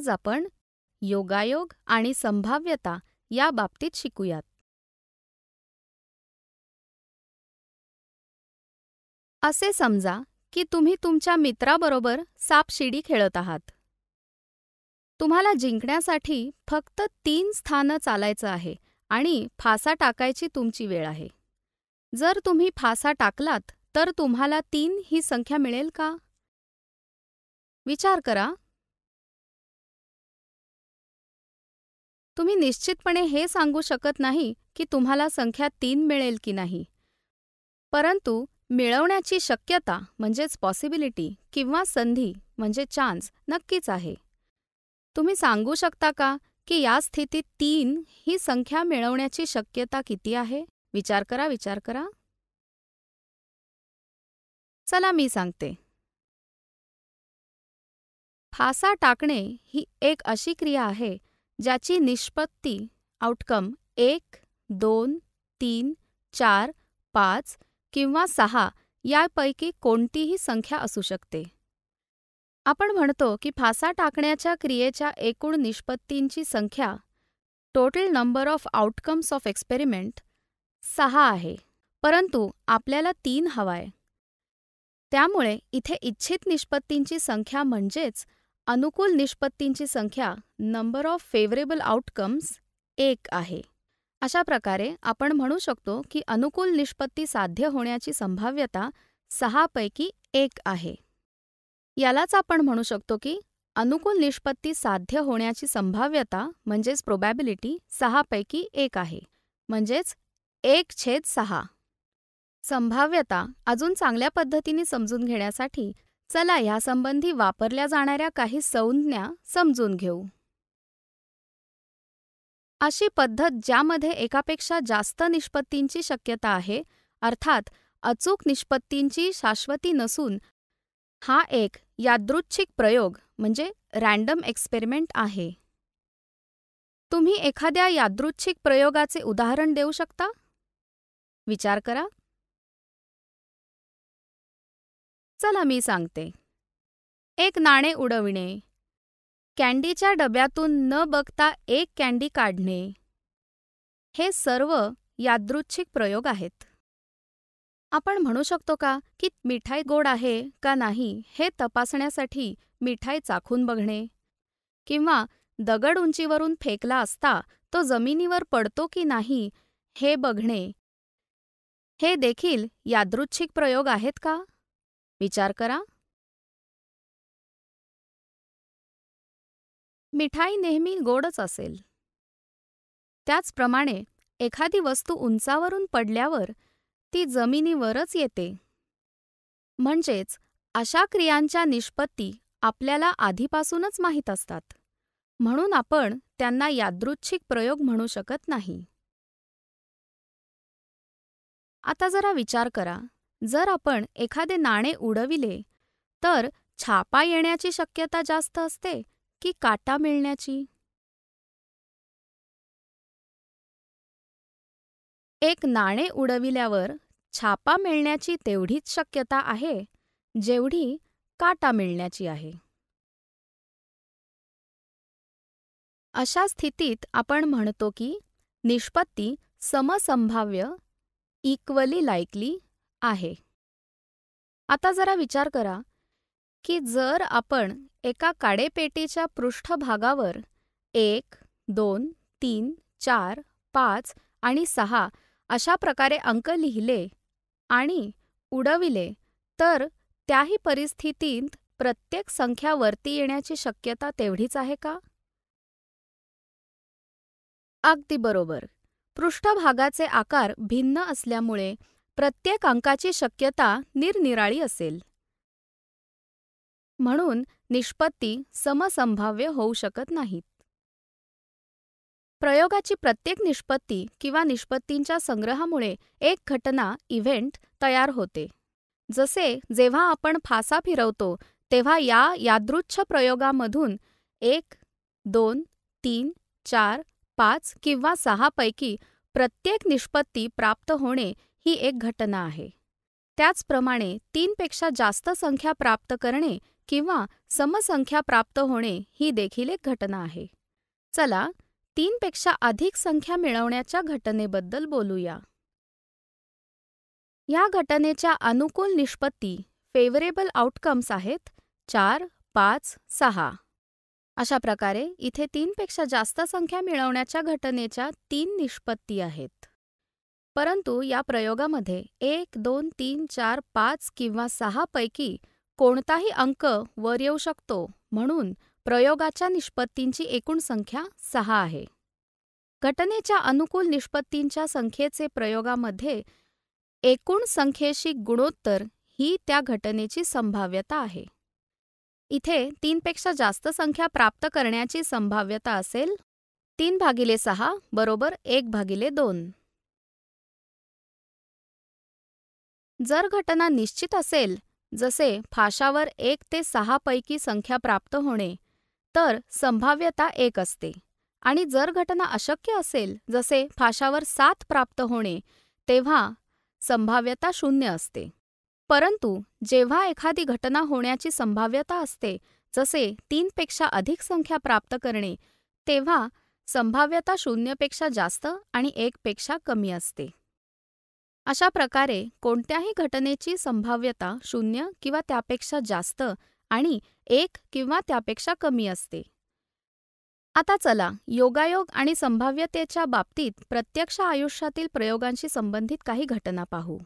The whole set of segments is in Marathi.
आज आपण योगायोग आणि संभाव्यता या बाबतीत शिकूयात असे समजा की तुम्ही तुमच्या मित्राबरोबर सापशिडी खेळत आहात तुम्हाला जिंकण्यासाठी फक्त तीन स्थानं चालायचं आहे आणि फासा टाकायची तुमची वेळ आहे जर तुम्ही फासा टाकलात तर तुम्हाला तीन ही संख्या मिळेल का विचार करा तुम्ही निश्चितपणे हे सांगू शकत नाही की तुम्हाला संख्या तीन मिळेल की नाही परंतु मिळवण्याची शक्यता म्हणजेच पॉसिबिलिटी किंवा संधी म्हणजे चान्स नक्कीच आहे तुम्ही सांगू शकता का की या स्थितीत तीन ही संख्या मिळवण्याची शक्यता किती आहे विचार करा विचार करा चला मी सांगते फासा टाकणे ही एक अशी क्रिया आहे ज्याची निष्पत्ती आउटकम एक दोन तीन चार पाच किंवा सहा यापैकी कोणतीही संख्या असू शकते आपण म्हणतो की फासा टाकण्याच्या क्रियेच्या एकूण निष्पत्तींची संख्या total number of outcomes of experiment सहा आहे परंतु आपल्याला तीन हवाय त्यामुळे इथे इच्छित निष्पत्तींची संख्या म्हणजेच अनुकूल निष्पत्तींची संख्या नंबर ऑफ फेवरेबल आउटकम्स एक आहे अशा प्रकारे आपण म्हणू शकतो की अनुकूल निष्पत्ती साध्य होण्याची संभाव्यता सहापैकी एक आहे यालाच आपण म्हणू शकतो की अनुकूल निष्पत्ती साध्य होण्याची संभाव्यता म्हणजेच प्रोबॅबिलिटी सहापैकी एक आहे म्हणजेच एक छेद सहा संभाव्यता अजून चांगल्या पद्धतीने समजून घेण्यासाठी चला यासंबंधी वापरल्या जाणाऱ्या काही संज्ञा समजून घेऊ अशी पद्धत ज्यामध्ये एकापेक्षा जास्त निष्पत्तींची शक्यता आहे अर्थात अचूक निष्पत्तींची शाश्वती नसून हा एक यादृच्छिक प्रयोग म्हणजे रँडम एक्सपेरिमेंट आहे तुम्ही एखाद्या यादृच्छिक प्रयोगाचे उदाहरण देऊ शकता विचार करा चला मी सांगते एक नाणे उडविणे कॅन्डीच्या डब्यातून न बघता एक कॅन्डी काढणे हे सर्व यादृच्छिक प्रयोग आहेत आपण म्हणू शकतो का की मिठाई गोड आहे का नाही हे तपासण्यासाठी मिठाई चाखून बघणे किंवा दगड उंचीवरून फेकला असता तो जमिनीवर पडतो की नाही हे बघणे हे देखील यादृच्छिक प्रयोग आहेत का विचार करा मिठाई नेहमी गोडच असेल त्याचप्रमाणे एखादी वस्तू उंचावरून पडल्यावर ती जमिनीवरच येते म्हणजेच अशा क्रियांच्या निष्पत्ती आपल्याला आधीपासूनच माहीत असतात म्हणून आपण त्यांना यादृच्छिक प्रयोग म्हणू शकत नाही आता जरा विचार करा जर आपण एखादे नाणे उडविले तर छापा येण्याची शक्यता जास्त असते की काटा मिळण्याची एक नाणे उडविल्यावर छापा मिळण्याची तेवढीच शक्यता आहे जेवढी काटा मिळण्याची आहे अशा स्थितीत आपण म्हणतो की निष्पत्ती समसंभाव्य इक्वली लाईकली आहे आता जरा विचार करा की जर आपण एका काडेपेटीच्या पृष्ठभागावर एक दोन तीन चार पाच आणि सहा अशा प्रकारे अंक लिहिले आणि उडविले तर त्याही परिस्थितीत प्रत्येक संख्या वरती येण्याची शक्यता तेवढीच आहे का अगदी बरोबर पृष्ठभागाचे आकार भिन्न असल्यामुळे प्रत्येक अंकाची शक्यता निरनिराळी असेल म्हणून निष्पत्ती समसंभाव्य होऊ शकत नाहीत प्रयोगाची प्रत्येक निष्पत्ती किंवा निष्पत्तींच्या संग्रहामुळे एक घटना इव्हेंट तयार होते जसे जेव्हा आपण फासा फिरवतो तेव्हा या यादृच्छ प्रयोगामधून एक दोन तीन चार पाच किंवा सहापैकी प्रत्येक निष्पत्ती प्राप्त होणे ही एक घटना आहे त्याचप्रमाणे तीनपेक्षा जास्त संख्या प्राप्त करणे किंवा समसंख्या प्राप्त होणे ही देखील एक घटना आहे चला तीनपेक्षा अधिक संख्या मिळवण्याच्या घटनेबद्दल बोलूया या घटनेच्या अनुकूल निष्पत्ती फेवरेबल आउटकम्स आहेत चार पाच सहा अशा प्रकारे इथे तीनपेक्षा जास्त संख्या मिळवण्याच्या घटनेच्या तीन निष्पत्ती आहेत परंतु या प्रयोगामध्ये एक दोन तीन चार पाच किंवा सहा पैकी कोणताही अंक वर येऊ शकतो म्हणून प्रयोगाच्या निष्पत्तींची एकूण संख्या सहा आहे घटनेच्या अनुकूल निष्पत्तींच्या संख्येचे प्रयोगामध्ये एकूण संख्येशी गुणोत्तर ही त्या घटनेची संभाव्यता आहे इथे तीनपेक्षा जास्त संख्या प्राप्त करण्याची संभाव्यता असेल तीन भागिले सहा बरोबर एक भागिले दोन जर घटना निश्चित असेल जसे फाशावर एक ते सहा पैकी संख्या प्राप्त होणे तर संभाव्यता एक असते आणि जर घटना अशक्य असेल जसे फाशावर सात प्राप्त होणे तेव्हा संभाव्यता शून्य असते परंतु जेव्हा एखादी घटना होण्याची संभाव्यता असते जसे तीनपेक्षा अधिक संख्या प्राप्त करणे तेव्हा संभाव्यता शून्यपेक्षा जास्त आणि एकपेक्षा कमी असते अशा प्रकारे कोणत्याही घटनेची संभाव्यता शून्य किंवा त्यापेक्षा जास्त आणि एक किंवा त्यापेक्षा कमी असते आता चला योगायोग आणि संभाव्यतेच्या बाबतीत प्रत्यक्ष आयुष्यातील प्रयोगांशी संबंधित काही घटना पाहू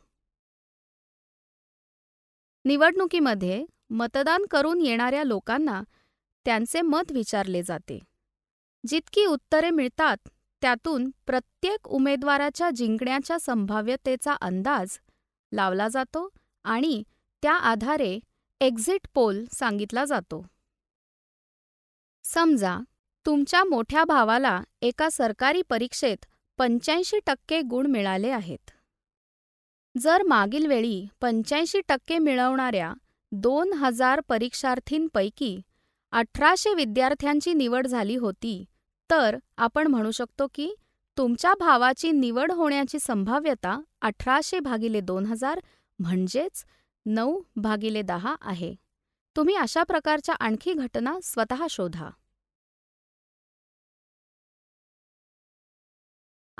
निवडणुकीमध्ये मतदान करून येणाऱ्या लोकांना त्यांचे मत विचारले जाते जितकी उत्तरे मिळतात त्यातून प्रत्येक उमेदवाराच्या जिंकण्याच्या संभाव्यतेचा अंदाज लावला जातो आणि त्या आधारे एक्झिट पोल सांगितला जातो समजा तुमच्या मोठ्या भावाला एका सरकारी परीक्षेत पंच्याऐंशी टक्के गुण मिळाले आहेत जर मागील वेळी पंच्याऐंशी टक्के मिळवणाऱ्या दोन हजार परीक्षार्थींपैकी अठराशे विद्यार्थ्यांची निवड झाली होती तर आपण म्हणू शकतो की तुमच्या भावाची निवड होण्याची संभाव्यता अठराशे भागिले दोन हजार म्हणजेच नऊ भागिले दहा आहे तुम्ही अशा प्रकारच्या आणखी घटना स्वतः शोधा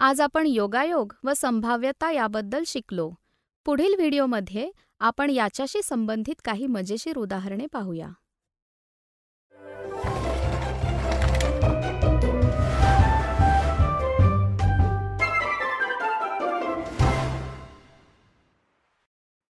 आज आपण योगायोग व संभाव्यता याबद्दल शिकलो पुढील व्हिडिओमध्ये आपण याच्याशी संबंधित काही मजेशीर उदाहरणे पाहूया